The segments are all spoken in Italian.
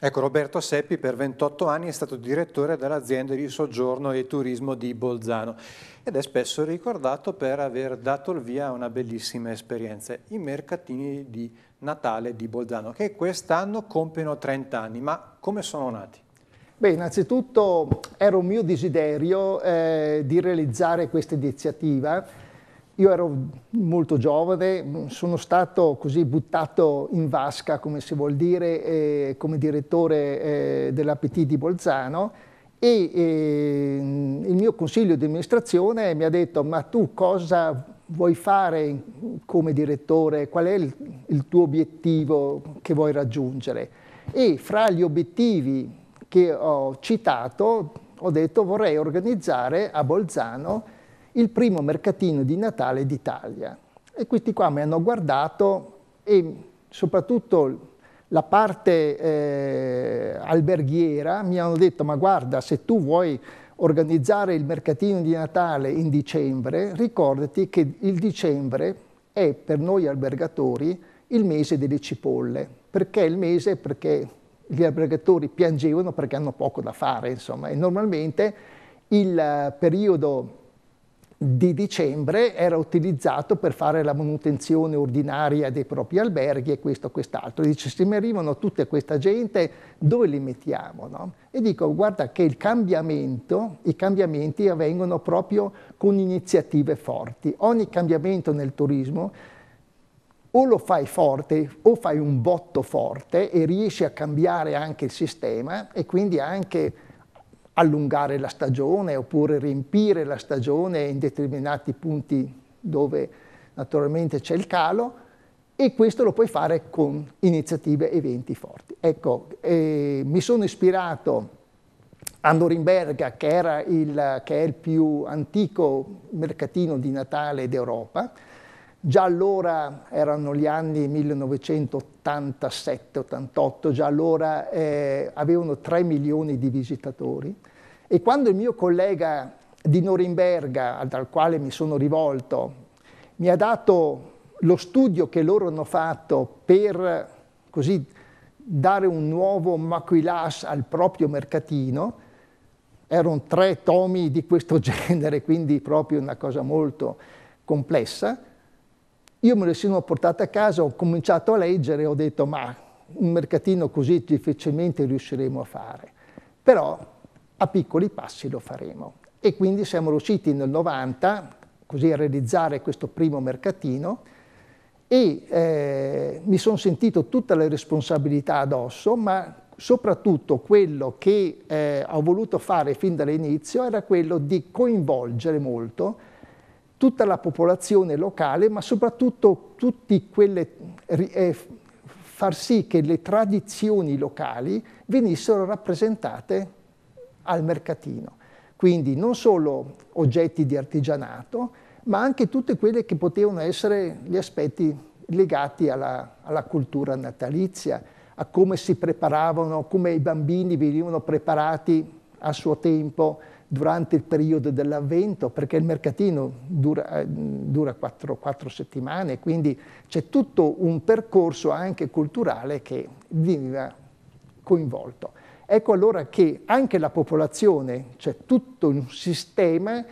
Ecco, Roberto Seppi per 28 anni è stato direttore dell'azienda di soggiorno e turismo di Bolzano ed è spesso ricordato per aver dato il via a una bellissima esperienza, i mercatini di Natale di Bolzano, che quest'anno compiono 30 anni, ma come sono nati? Beh, innanzitutto era un mio desiderio eh, di realizzare questa iniziativa io ero molto giovane, sono stato così buttato in vasca, come si vuol dire, eh, come direttore eh, dell'APT di Bolzano e eh, il mio consiglio di amministrazione mi ha detto ma tu cosa vuoi fare come direttore, qual è il, il tuo obiettivo che vuoi raggiungere? E fra gli obiettivi che ho citato ho detto vorrei organizzare a Bolzano il primo mercatino di Natale d'Italia. E questi qua mi hanno guardato e soprattutto la parte eh, alberghiera mi hanno detto ma guarda se tu vuoi organizzare il mercatino di Natale in dicembre ricordati che il dicembre è per noi albergatori il mese delle cipolle perché il mese perché gli albergatori piangevano perché hanno poco da fare insomma e normalmente il eh, periodo di dicembre era utilizzato per fare la manutenzione ordinaria dei propri alberghi e questo e quest'altro. Dice, se mi arrivano tutta questa gente, dove li mettiamo? No? E dico, guarda che il cambiamento, i cambiamenti avvengono proprio con iniziative forti. Ogni cambiamento nel turismo o lo fai forte o fai un botto forte e riesci a cambiare anche il sistema e quindi anche allungare la stagione oppure riempire la stagione in determinati punti dove naturalmente c'è il calo e questo lo puoi fare con iniziative e eventi forti. Ecco, eh, mi sono ispirato a Norimberga, che, il, che è il più antico mercatino di Natale d'Europa, Già allora erano gli anni 1987-88, già allora eh, avevano 3 milioni di visitatori e quando il mio collega di Norimberga, al quale mi sono rivolto, mi ha dato lo studio che loro hanno fatto per così dare un nuovo maquilas al proprio mercatino, erano tre tomi di questo genere, quindi proprio una cosa molto complessa. Io me lo sono portato a casa, ho cominciato a leggere e ho detto ma un mercatino così difficilmente riusciremo a fare. Però a piccoli passi lo faremo. E quindi siamo riusciti nel 90 così a realizzare questo primo mercatino e eh, mi sono sentito tutta la responsabilità addosso, ma soprattutto quello che eh, ho voluto fare fin dall'inizio era quello di coinvolgere molto tutta la popolazione locale, ma soprattutto tutti quelle eh, far sì che le tradizioni locali venissero rappresentate al mercatino. Quindi non solo oggetti di artigianato, ma anche tutte quelle che potevano essere gli aspetti legati alla, alla cultura natalizia, a come si preparavano, come i bambini venivano preparati a suo tempo durante il periodo dell'avvento, perché il mercatino dura, eh, dura 4, 4 settimane, quindi c'è tutto un percorso anche culturale che veniva coinvolto. Ecco allora che anche la popolazione, cioè tutto un sistema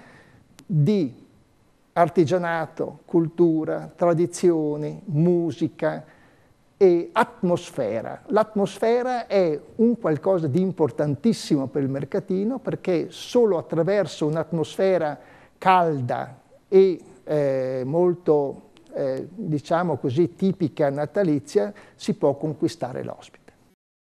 di artigianato, cultura, tradizioni, musica e atmosfera. L'atmosfera è un qualcosa di importantissimo per il mercatino perché solo attraverso un'atmosfera calda e eh, molto, eh, diciamo così, tipica natalizia si può conquistare l'ospite.